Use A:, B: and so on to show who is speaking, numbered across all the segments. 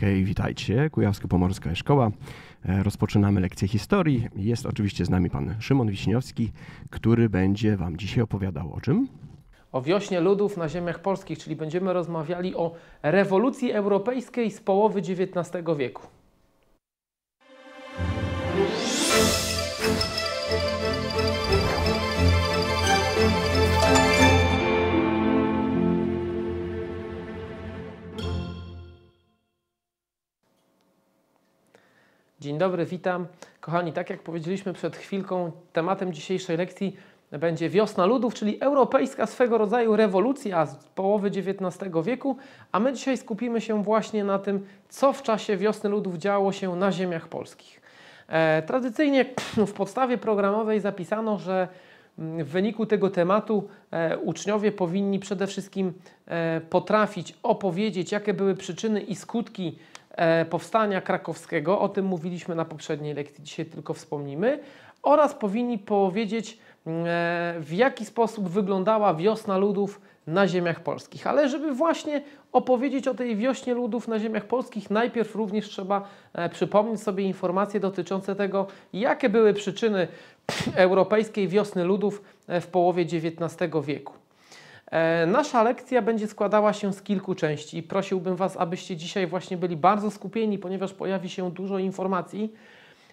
A: hej, witajcie. Kujawsko-Pomorska Szkoła. E, rozpoczynamy lekcję historii. Jest oczywiście z nami pan Szymon Wiśniowski, który będzie wam dzisiaj opowiadał o czym? O wiośnie ludów na ziemiach polskich, czyli będziemy rozmawiali o rewolucji europejskiej z połowy XIX wieku. Dzień dobry, witam. Kochani, tak jak powiedzieliśmy przed chwilką, tematem dzisiejszej lekcji będzie wiosna ludów, czyli europejska swego rodzaju rewolucja z połowy XIX wieku, a my dzisiaj skupimy się właśnie na tym, co w czasie wiosny ludów działo się na ziemiach polskich. E, tradycyjnie w podstawie programowej zapisano, że mm, w wyniku tego tematu e, uczniowie powinni przede wszystkim e, potrafić opowiedzieć, jakie były przyczyny i skutki E, powstania krakowskiego, o tym mówiliśmy na poprzedniej lekcji, dzisiaj tylko wspomnimy, oraz powinni powiedzieć, mm, e, w jaki sposób wyglądała wiosna ludów na ziemiach polskich. Ale żeby właśnie opowiedzieć o tej wiośnie ludów na ziemiach polskich, najpierw również trzeba e, przypomnieć sobie informacje dotyczące tego, jakie były przyczyny europejskiej wiosny ludów w połowie XIX wieku. E, nasza lekcja będzie składała się z kilku części. Prosiłbym Was, abyście dzisiaj właśnie byli bardzo skupieni, ponieważ pojawi się dużo informacji.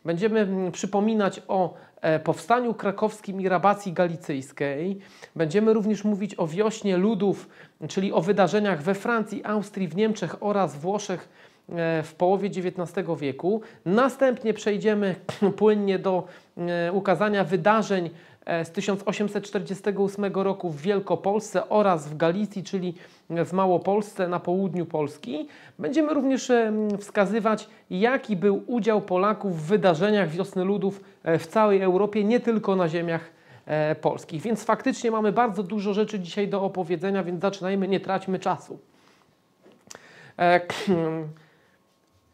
A: Będziemy mm, przypominać o e, powstaniu krakowskim i rabacji galicyjskiej. Będziemy również mówić o wiośnie ludów, czyli o wydarzeniach we Francji, Austrii, w Niemczech oraz Włoszech e, w połowie XIX wieku. Następnie przejdziemy płynnie do ukazania wydarzeń E, z 1848 roku w Wielkopolsce oraz w Galicji, czyli w Małopolsce na południu Polski. Będziemy również e, wskazywać, jaki był udział Polaków w wydarzeniach wiosny ludów e, w całej Europie, nie tylko na ziemiach polskich. Więc faktycznie mamy bardzo dużo rzeczy dzisiaj do opowiedzenia, więc zaczynajmy, nie traćmy czasu. E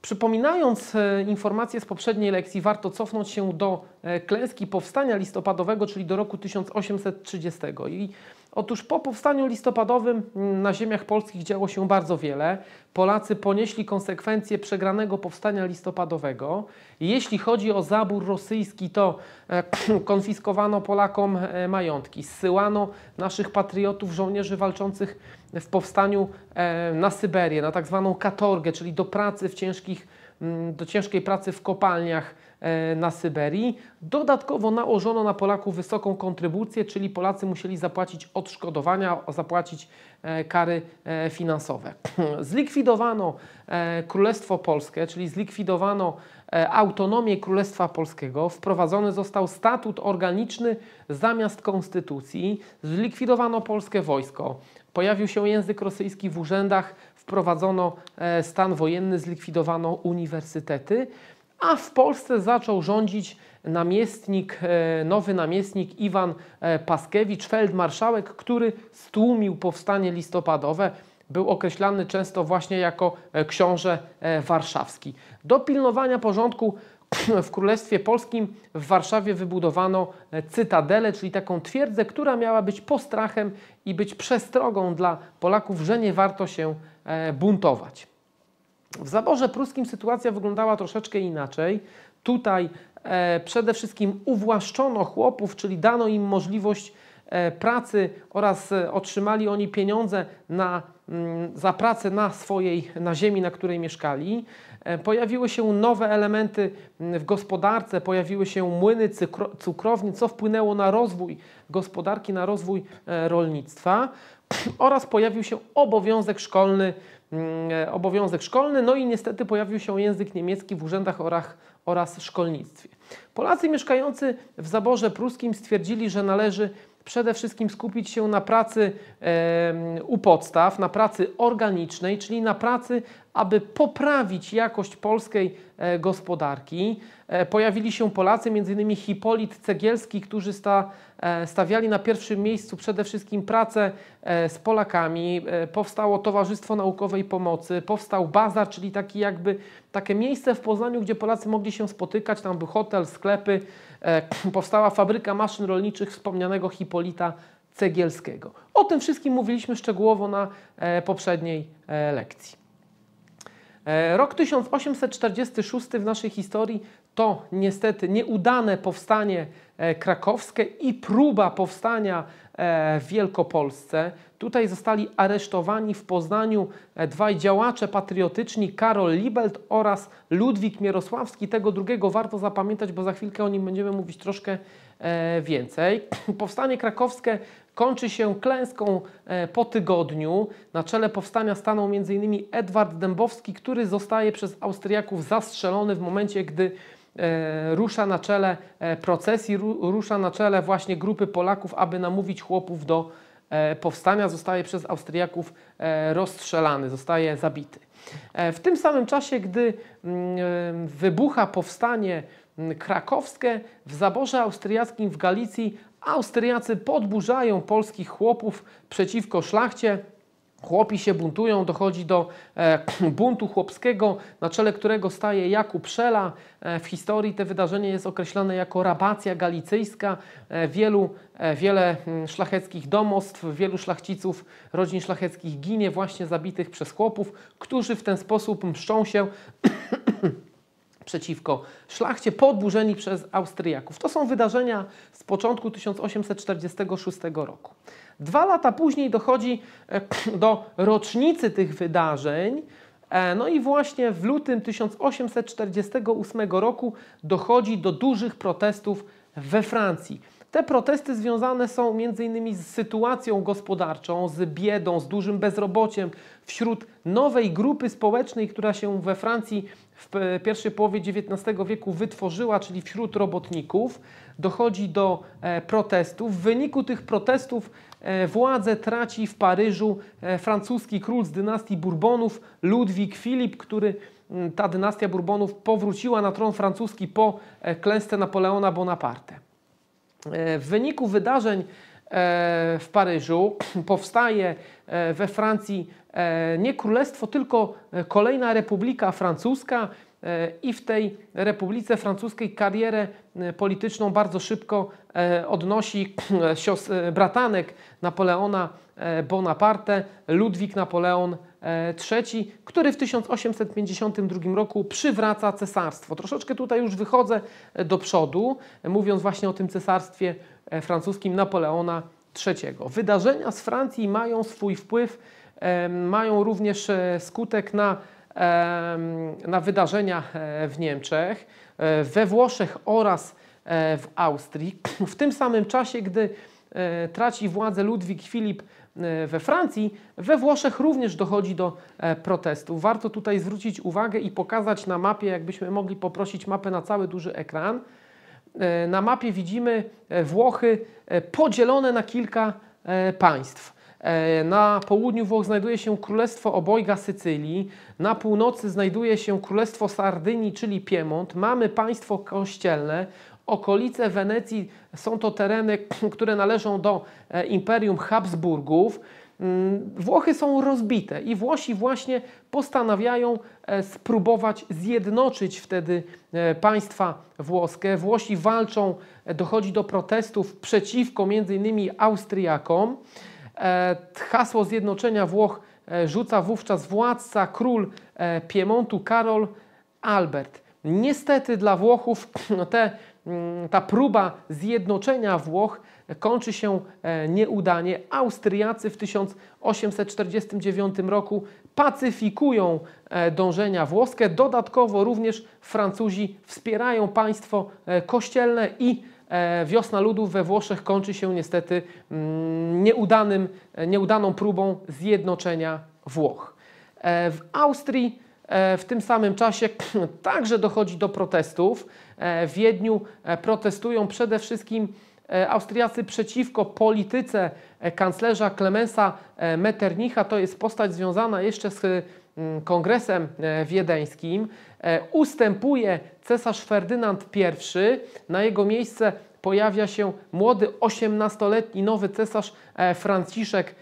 A: Przypominając e, informacje z poprzedniej lekcji, warto cofnąć się do e, klęski powstania listopadowego, czyli do roku 1830. I Otóż po powstaniu listopadowym na ziemiach polskich działo się bardzo wiele. Polacy ponieśli konsekwencje przegranego powstania listopadowego. Jeśli chodzi o zabór rosyjski, to e, konfiskowano Polakom e, majątki, zsyłano naszych patriotów, żołnierzy walczących w powstaniu e, na Syberię, na tak zwaną katorgę, czyli do pracy w ciężkich Mm, do ciężkiej pracy w kopalniach e, na Syberii. Dodatkowo nałożono na Polaków wysoką kontrybucję, czyli Polacy musieli zapłacić odszkodowania, zapłacić e, kary e, finansowe. Zlikwidowano Królestwo Polskie, czyli zlikwidowano autonomię Królestwa Polskiego, wprowadzony został statut organiczny zamiast konstytucji, zlikwidowano polskie wojsko, pojawił się język rosyjski w urzędach, wprowadzono e, stan wojenny, zlikwidowano uniwersytety, a w Polsce zaczął rządzić namiestnik, e, nowy namiestnik Iwan e, Paskiewicz, feldmarszałek, który stłumił powstanie listopadowe. Był określany często właśnie jako książę warszawski. Do pilnowania porządku w Królestwie Polskim w Warszawie wybudowano cytadelę, czyli taką twierdzę, która miała być postrachem i być przestrogą dla Polaków, że nie warto się E, buntować. W zaborze pruskim sytuacja wyglądała troszeczkę inaczej. Tutaj e, przede wszystkim uwłaszczono chłopów, czyli dano im możliwość e, pracy oraz otrzymali oni pieniądze na, mm, za pracę na swojej, na ziemi, na której mieszkali. E, pojawiły się nowe elementy mm, w gospodarce, pojawiły się młyny, cukrownie, co wpłynęło na rozwój gospodarki, na rozwój e, rolnictwa oraz pojawił się obowiązek szkolny, mm, e, obowiązek szkolny, no i niestety pojawił się język niemiecki w urzędach oraz, oraz szkolnictwie. Polacy mieszkający w zaborze pruskim stwierdzili, że należy przede wszystkim skupić się na pracy u podstaw, na pracy organicznej, czyli na pracy aby poprawić jakość polskiej e, gospodarki. E, pojawili się Polacy, m.in. Hipolit Cegielski, którzy sta, e, stawiali na pierwszym miejscu przede wszystkim pracę z Polakami. Powstało Towarzystwo Naukowej Pomocy, powstał bazar, czyli taki jakby takie miejsce w Poznaniu, gdzie Polacy mogli się spotykać. Tam był hotel, sklepy, powstała fabryka maszyn rolniczych wspomnianego Hipolita Cegielskiego. O tym wszystkim mówiliśmy szczegółowo na poprzedniej lekcji. E, rok 1846 w naszej historii to niestety nieudane powstanie e, krakowskie i próba powstania e, w Wielkopolsce. Tutaj zostali aresztowani w Poznaniu dwaj działacze patriotyczni, Karol Libelt oraz Ludwik Mierosławski. Tego drugiego warto zapamiętać, bo za chwilkę o nim będziemy mówić troszkę więcej. Powstanie krakowskie kończy się klęską e, po tygodniu. Na czele powstania stanął m.in. Edward Dębowski, który zostaje przez Austriaków zastrzelony w momencie, gdy e, rusza na czele e, procesji, rusza na czele właśnie grupy Polaków, aby namówić chłopów do powstania, zostaje przez Austriaków rozstrzelany, zostaje zabity. W tym samym czasie, gdy mm, wybucha powstanie mm, krakowskie, w zaborze austriackim w Galicji Austriacy podburzają polskich chłopów przeciwko szlachcie. Chłopi się buntują, dochodzi do e, buntu chłopskiego, na czele którego staje Jakub Szela. E, w historii to wydarzenie jest określane jako rabacja galicyjska. E, wielu, wiele mm, szlacheckich domostw, wielu szlachciców, rodzin szlacheckich ginie właśnie zabitych przez chłopów, którzy w ten sposób mszczą się przeciwko szlachcie, podburzeni przez Austriaków. To są wydarzenia z początku 1846 roku. Dwa lata później dochodzi e, do rocznicy tych wydarzeń. E, no i właśnie w lutym 1848 roku dochodzi do dużych protestów we Francji. Te protesty związane są m.in. z sytuacją gospodarczą, z biedą, z dużym bezrobociem wśród nowej grupy społecznej, która się we Francji w pierwszej połowie XIX wieku wytworzyła, czyli wśród robotników, dochodzi do e, protestów. W wyniku tych protestów e, władzę traci w Paryżu e, francuski król z dynastii Bourbonów, Ludwik Filip, który ta dynastia Bourbonów powróciła na tron francuski po klęsce Napoleona Bonaparte. W wyniku wydarzeń E, w Paryżu, powstaje e, we Francji e, nie królestwo, tylko kolejna republika francuska i w tej Republice Francuskiej karierę polityczną bardzo szybko odnosi bratanek Napoleona Bonaparte, Ludwik Napoleon III, który w 1852 roku przywraca cesarstwo. Troszeczkę tutaj już wychodzę do przodu, mówiąc właśnie o tym cesarstwie E, francuskim Napoleona III. Wydarzenia z Francji mają swój wpływ, mają również e, skutek na, na wydarzenia e, w Niemczech, we Włoszech oraz w Austrii. W tym samym czasie, gdy traci władzę Ludwik Filip we Francji, we Włoszech również dochodzi do protestów. Warto tutaj zwrócić uwagę i pokazać na mapie, jakbyśmy mogli poprosić mapę na cały duży ekran. E, na mapie widzimy e, Włochy e, podzielone na kilka państw. Na południu Włoch znajduje się Królestwo Obojga Sycylii, na północy znajduje się Królestwo Sardynii, czyli Piemont. Mamy państwo kościelne, okolice Wenecji są to tereny, które należą do Imperium Habsburgów. Mm, Włochy są rozbite i Włosi właśnie postanawiają e, spróbować zjednoczyć wtedy e, państwa włoskie. Włosi walczą, e, dochodzi do protestów przeciwko m.in. Austriakom. Hasło zjednoczenia Włoch rzuca wówczas władca, król Piemontu Karol Albert. Niestety dla Włochów te, mm, ta próba zjednoczenia Włoch kończy się e, nieudanie. Austriacy w 1849 roku pacyfikują e, dążenia włoskie. Dodatkowo również Francuzi wspierają państwo e, kościelne i wiosna ludów we Włoszech kończy się niestety mm, nieudanym, nieudaną próbą zjednoczenia Włoch. W Austrii w tym samym czasie także dochodzi do protestów. W Wiedniu protestują przede wszystkim E, austriacy przeciwko polityce e, kanclerza Klemensa e, Metternicha, to jest postać związana jeszcze z mm, kongresem wiedeńskim, ustępuje cesarz Ferdynand I, na jego miejsce pojawia się młody 18-letni nowy cesarz Franciszek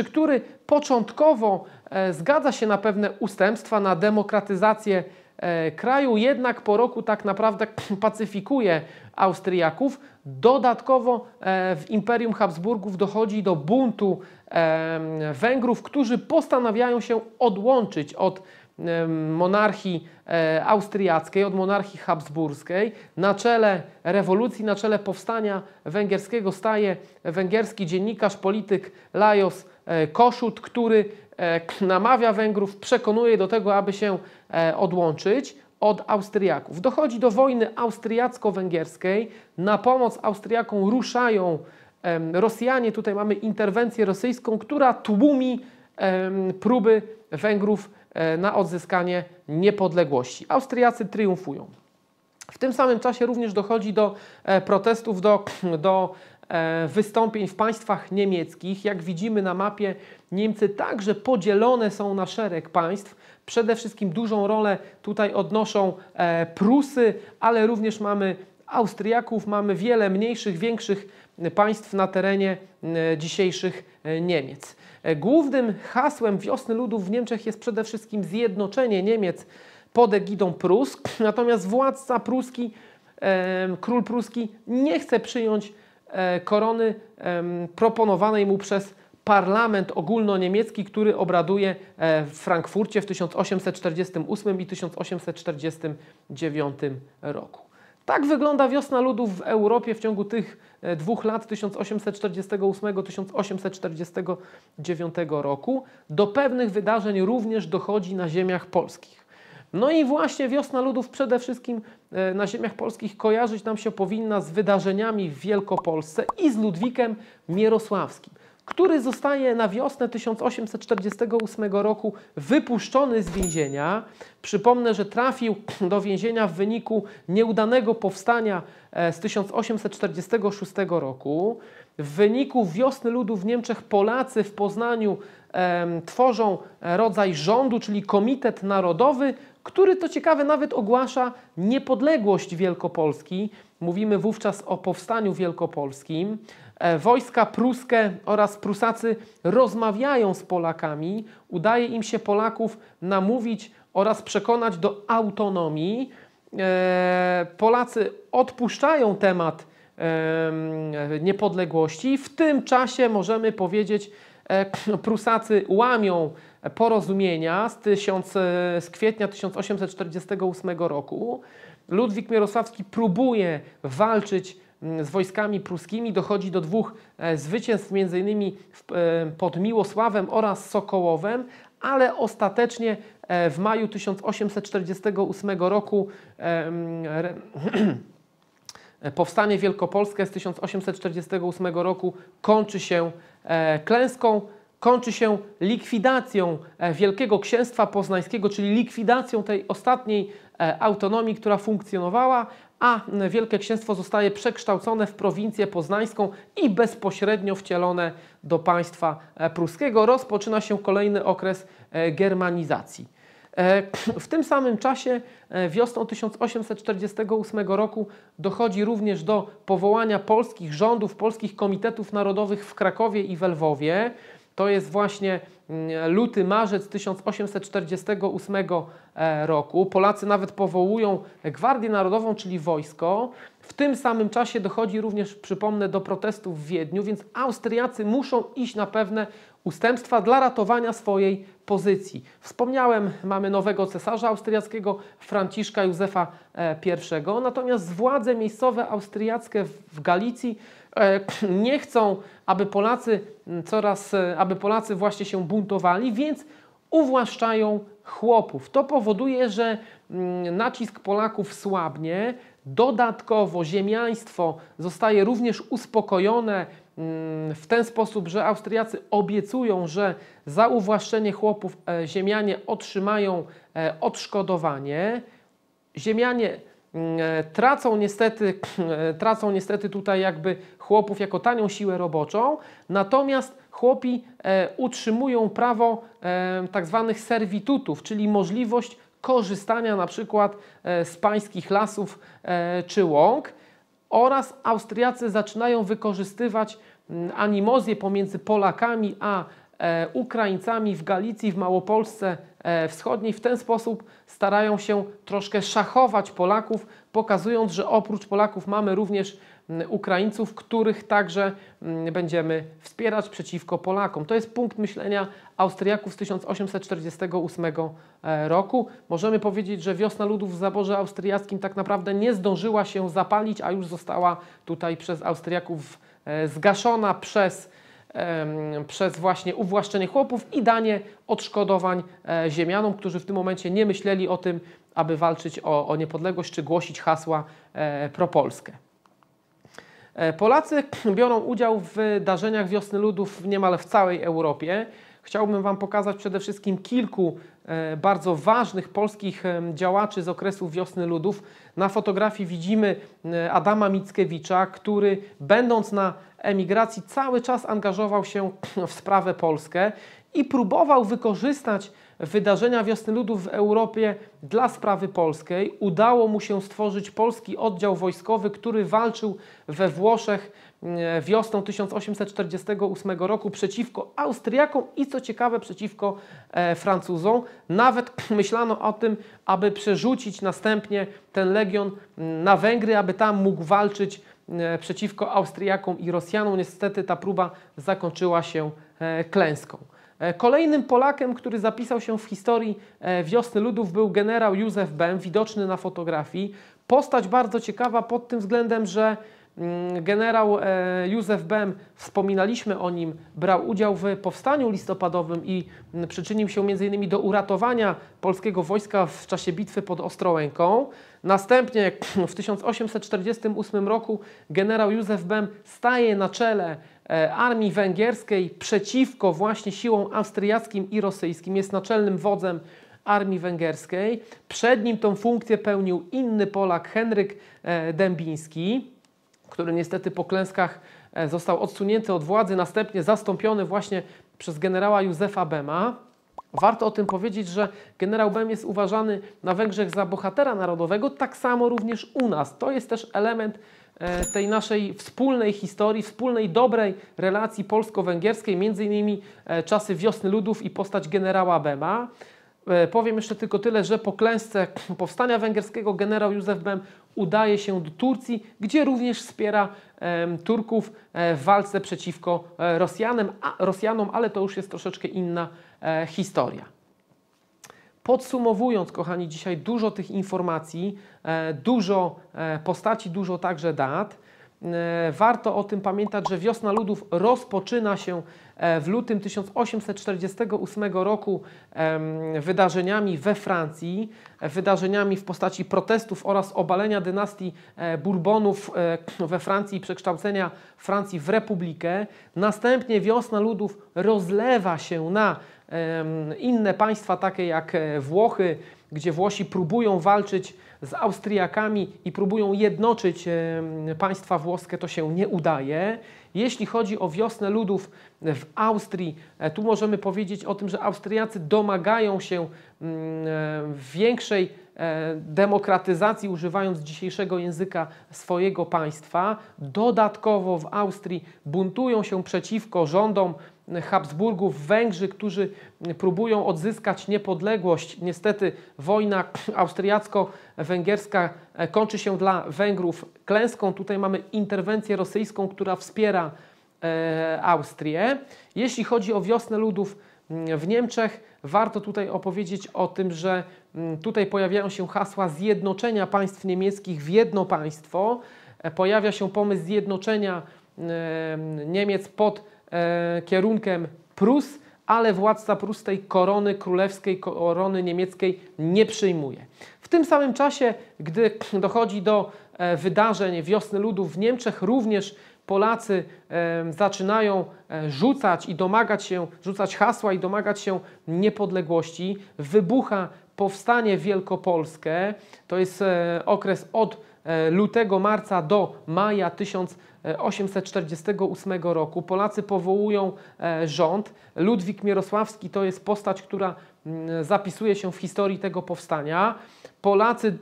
A: I, który początkowo zgadza się na pewne ustępstwa, na demokratyzację E, kraju jednak po roku tak naprawdę pacyfikuje Austriaków. Dodatkowo e, w Imperium Habsburgów dochodzi do buntu e, Węgrów, którzy postanawiają się odłączyć od monarchii austriackiej, od monarchii habsburskiej. Na czele rewolucji, na czele powstania węgierskiego staje węgierski dziennikarz, polityk Lajos Koszut, który E, namawia Węgrów, przekonuje do tego, aby się e, odłączyć od Austriaków. Dochodzi do wojny austriacko-węgierskiej. Na pomoc Austriakom ruszają Rosjanie. Tutaj mamy interwencję rosyjską, która tłumi próby Węgrów e, na odzyskanie niepodległości. Austriacy triumfują. W tym samym czasie również dochodzi do protestów, do, do E, wystąpień w państwach niemieckich. Jak widzimy na mapie, Niemcy także podzielone są na szereg państw. Przede wszystkim dużą rolę tutaj odnoszą e, Prusy, ale również mamy Austriaków, mamy wiele mniejszych, większych państw na terenie dzisiejszych e, Niemiec. Głównym hasłem wiosny ludów w Niemczech jest przede wszystkim zjednoczenie Niemiec pod egidą Prus, natomiast władca pruski, król pruski nie chce przyjąć E, korony proponowanej mu przez parlament ogólnoniemiecki, który obraduje e, w Frankfurcie w 1848 i 1849 roku. Tak wygląda wiosna ludów w Europie w ciągu tych e, dwóch lat 1848-1849 roku. Do pewnych wydarzeń również dochodzi na ziemiach polskich. No i właśnie wiosna ludów przede wszystkim e, na ziemiach polskich kojarzyć nam się powinna z wydarzeniami w Wielkopolsce i z Ludwikiem Mierosławskim, który zostaje na wiosnę 1848 roku wypuszczony z więzienia. Przypomnę, że trafił do więzienia w wyniku nieudanego powstania e, z 1846 roku. W wyniku wiosny ludów w Niemczech Polacy w Poznaniu tworzą e, rodzaj rządu, czyli Komitet Narodowy, który to ciekawe nawet ogłasza niepodległość Wielkopolski. Mówimy wówczas o powstaniu wielkopolskim. E, wojska pruskie oraz Prusacy rozmawiają z Polakami, udaje im się Polaków namówić oraz przekonać do autonomii. E, Polacy odpuszczają temat niepodległości. W tym czasie możemy powiedzieć, e, Prusacy łamią porozumienia z, z kwietnia 1848 roku. Ludwik Mierosławski próbuje walczyć mm, z wojskami pruskimi, dochodzi do dwóch e, zwycięstw, m.in. E, pod Miłosławem oraz Sokołowem, ale ostatecznie e, w maju 1848 roku mm, powstanie wielkopolskie z 1848 roku kończy się klęską kończy się likwidacją e, Wielkiego Księstwa Poznańskiego, czyli likwidacją tej ostatniej e, autonomii, która funkcjonowała, a Wielkie Księstwo zostaje przekształcone w prowincję poznańską i bezpośrednio wcielone do państwa e, pruskiego. Rozpoczyna się kolejny okres germanizacji. W tym samym czasie wiosną 1848 roku dochodzi również do powołania polskich rządów, polskich komitetów narodowych w Krakowie i we Lwowie to jest właśnie mm, luty, marzec 1848 e, roku. Polacy nawet powołują Gwardię Narodową, czyli wojsko. W tym samym czasie dochodzi również, przypomnę, do protestów w Wiedniu, więc Austriacy muszą iść na pewne ustępstwa dla ratowania swojej pozycji. Wspomniałem, mamy nowego cesarza austriackiego, Franciszka Józefa e, I, natomiast władze miejscowe austriackie w Galicji E, nie chcą, aby Polacy mm, coraz, e, aby Polacy właśnie się buntowali, więc uwłaszczają chłopów. To powoduje, że mm, nacisk Polaków słabnie. Dodatkowo ziemiaństwo zostaje również uspokojone mm, w ten sposób, że Austriacy obiecują, że za uwłaszczenie chłopów e, ziemianie otrzymają odszkodowanie. Ziemianie Mm, e, tracą niestety, e, tracą niestety tutaj jakby chłopów jako tanią siłę roboczą, natomiast chłopi e, utrzymują prawo tak zwanych servitutów, czyli możliwość korzystania na przykład z pańskich lasów czy łąk oraz Austriacy zaczynają wykorzystywać mm, animozję pomiędzy Polakami a E, Ukraińcami w Galicji, w Małopolsce e, Wschodniej. W ten sposób starają się troszkę szachować Polaków, pokazując, że oprócz Polaków mamy również Ukraińców, których także będziemy wspierać przeciwko Polakom. To jest punkt myślenia Austriaków z 1848 e, roku. Możemy powiedzieć, że wiosna ludów w zaborze austriackim tak naprawdę nie zdążyła się zapalić, a już została tutaj przez Austriaków zgaszona przez przez właśnie uwłaszczenie chłopów i danie odszkodowań e, ziemianom, którzy w tym momencie nie myśleli o tym, aby walczyć o, o niepodległość czy głosić hasła e, propolskie. Polacy biorą udział w darzeniach wiosny ludów niemal w całej Europie. Chciałbym Wam pokazać przede wszystkim kilku e, bardzo ważnych polskich e, działaczy z okresu Wiosny Ludów. Na fotografii widzimy e, Adama Mickiewicza, który będąc na emigracji cały czas angażował się w sprawę Polskę i próbował wykorzystać wydarzenia Wiosny Ludów w Europie dla sprawy polskiej. Udało mu się stworzyć polski oddział wojskowy, który walczył we Włoszech E, wiosną 1848 roku przeciwko Austriakom i co ciekawe przeciwko e, Francuzom. Nawet myślano o tym, aby przerzucić następnie ten legion na Węgry, aby tam mógł walczyć e, przeciwko Austriakom i Rosjanom. Niestety ta próba zakończyła się klęską. Kolejnym Polakiem, który zapisał się w historii Wiosny Ludów był generał Józef Bem, widoczny na fotografii. Postać bardzo ciekawa pod tym względem, że Mm, generał e, Józef Bem, wspominaliśmy o nim, brał udział w powstaniu listopadowym i mm, przyczynił się m.in. do uratowania polskiego wojska w czasie bitwy pod Ostrołęką. Następnie w 1848 roku generał Józef Bem staje na czele e, armii węgierskiej przeciwko właśnie siłom austriackim i rosyjskim. Jest naczelnym wodzem armii węgierskiej. Przed nim tą funkcję pełnił inny Polak Henryk e, Dębiński który niestety po klęskach e, został odsunięty od władzy, następnie zastąpiony właśnie przez generała Józefa Bema. Warto o tym powiedzieć, że generał Bem jest uważany na Węgrzech za bohatera narodowego, tak samo również u nas. To jest też element e, tej naszej wspólnej historii, wspólnej dobrej relacji polsko-węgierskiej, między innymi e, czasy Wiosny Ludów i postać generała Bema. Powiem jeszcze tylko tyle, że po klęsce powstania węgierskiego generał Józef Bem udaje się do Turcji, gdzie również wspiera Turków e, w walce przeciwko e, Rosjanem, a, Rosjanom, ale to już jest troszeczkę inna e, historia. Podsumowując, kochani, dzisiaj dużo tych informacji, dużo postaci, dużo także dat. E, warto o tym pamiętać, że wiosna ludów rozpoczyna się e, w lutym 1848 roku wydarzeniami we Francji, e, wydarzeniami w postaci protestów oraz obalenia dynastii Bourbonów we Francji i przekształcenia Francji w republikę. Następnie wiosna ludów rozlewa się na inne państwa takie jak Włochy, gdzie Włosi próbują walczyć z Austriakami i próbują jednoczyć państwa włoskie, to się nie udaje. Jeśli chodzi o wiosnę ludów w Austrii, e, tu możemy powiedzieć o tym, że Austriacy domagają się mm, e, większej e, demokratyzacji, używając dzisiejszego języka swojego państwa. Dodatkowo w Austrii buntują się przeciwko rządom Habsburgów, Węgrzy, którzy próbują odzyskać niepodległość. Niestety wojna austriacko-węgierska e, kończy się dla Węgrów klęską. Tutaj mamy interwencję rosyjską, która wspiera e, Austrię. Jeśli chodzi o wiosnę ludów mm, w Niemczech, warto tutaj opowiedzieć o tym, że mm, tutaj pojawiają się hasła zjednoczenia państw niemieckich w jedno państwo. E, pojawia się pomysł zjednoczenia Niemiec pod E, kierunkiem Prus, ale władca Prus tej korony królewskiej, korony niemieckiej nie przyjmuje. W tym samym czasie, gdy dochodzi do e, wydarzeń wiosny ludów w Niemczech, również Polacy zaczynają e, rzucać i domagać się, rzucać hasła i domagać się niepodległości. Wybucha powstanie wielkopolskie. To jest okres od lutego, marca do maja 1918 848 roku. Polacy powołują e, rząd. Ludwik Mierosławski to jest postać, która mm, zapisuje się w historii tego powstania. Polacy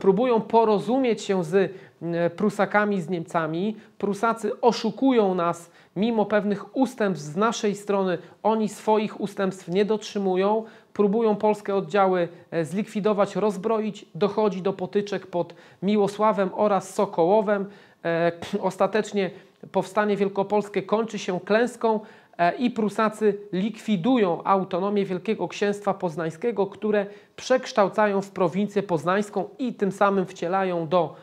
A: próbują porozumieć się z mm, Prusakami, z Niemcami. Prusacy oszukują nas mimo pewnych ustępstw z naszej strony. Oni swoich ustępstw nie dotrzymują. Próbują polskie oddziały e, zlikwidować, rozbroić. Dochodzi do potyczek pod Miłosławem oraz Sokołowem. E, ostatecznie powstanie wielkopolskie kończy się klęską e, i Prusacy likwidują autonomię Wielkiego Księstwa Poznańskiego, które przekształcają w prowincję poznańską i tym samym wcielają do,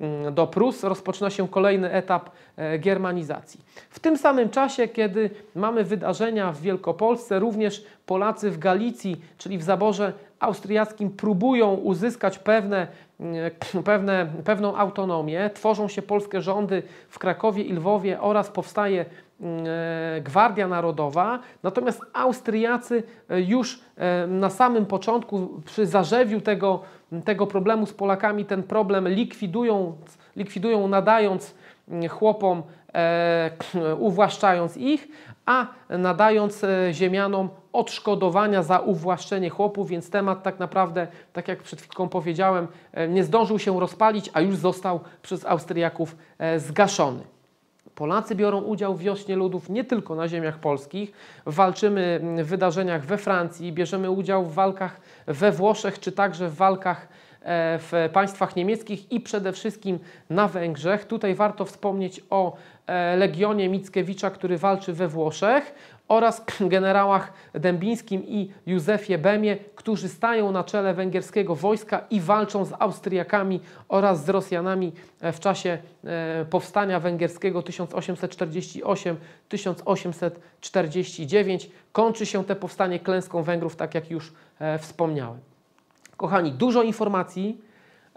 A: mm, do Prus. Rozpoczyna się kolejny etap e, germanizacji. W tym samym czasie, kiedy mamy wydarzenia w Wielkopolsce, również Polacy w Galicji, czyli w zaborze austriackim, próbują uzyskać pewne E, pewne, pewną autonomię, tworzą się polskie rządy w Krakowie i Lwowie oraz powstaje mm, e, Gwardia Narodowa, natomiast Austriacy e, już na samym początku przy zarzewiu tego, tego problemu z Polakami ten problem likwidują, likwidują nadając mm, chłopom E, uwłaszczając ich, a nadając e, ziemianom odszkodowania za uwłaszczenie chłopów, więc temat tak naprawdę, tak jak przed chwilką powiedziałem, e, nie zdążył się rozpalić, a już został przez Austriaków zgaszony. Polacy biorą udział w wiośnie ludów nie tylko na ziemiach polskich. Walczymy w wydarzeniach we Francji, bierzemy udział w walkach we Włoszech, czy także w walkach E, w państwach niemieckich i przede wszystkim na Węgrzech. Tutaj warto wspomnieć o e, Legionie Mickiewicza, który walczy we Włoszech oraz generałach Dębińskim i Józefie Bemie, którzy stają na czele węgierskiego wojska i walczą z Austriakami oraz z Rosjanami e, w czasie powstania węgierskiego 1848-1849. Kończy się to powstanie klęską Węgrów, tak jak już wspomniałem. Kochani, dużo informacji,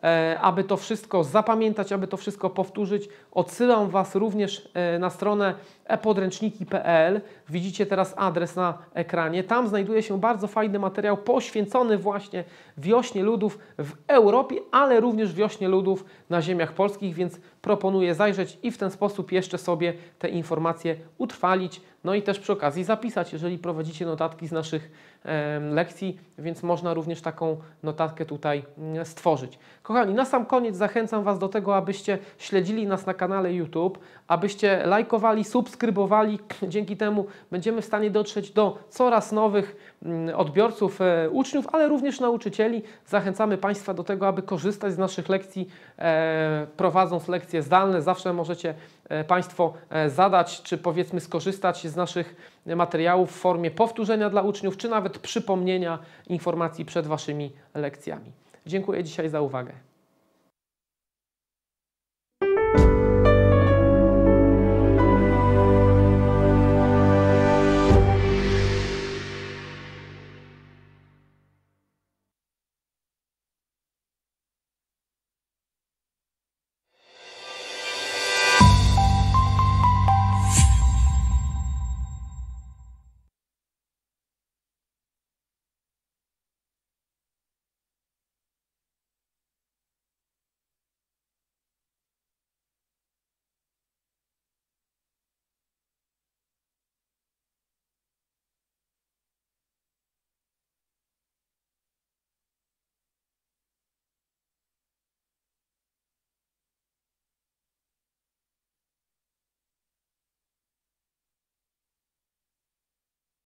A: e, aby to wszystko zapamiętać, aby to wszystko powtórzyć. Odsyłam Was również e, na stronę epodręczniki.pl. Widzicie teraz adres na ekranie. Tam znajduje się bardzo fajny materiał poświęcony właśnie wiośnie ludów w Europie, ale również wiośnie ludów na ziemiach polskich, więc proponuję zajrzeć i w ten sposób jeszcze sobie te informacje utrwalić, no i też przy okazji zapisać, jeżeli prowadzicie notatki z naszych lekcji, więc można również taką notatkę tutaj mm, stworzyć. Kochani, na sam koniec zachęcam Was do tego, abyście śledzili nas na kanale YouTube, abyście lajkowali, subskrybowali. Dzięki temu będziemy w stanie dotrzeć do coraz nowych Mm, odbiorców, e, uczniów, ale również nauczycieli. Zachęcamy Państwa do tego, aby korzystać z naszych lekcji, e, prowadząc lekcje zdalne. Zawsze możecie e, Państwo zadać, czy powiedzmy skorzystać z naszych materiałów w formie powtórzenia dla uczniów, czy nawet przypomnienia informacji przed Waszymi lekcjami. Dziękuję dzisiaj za uwagę.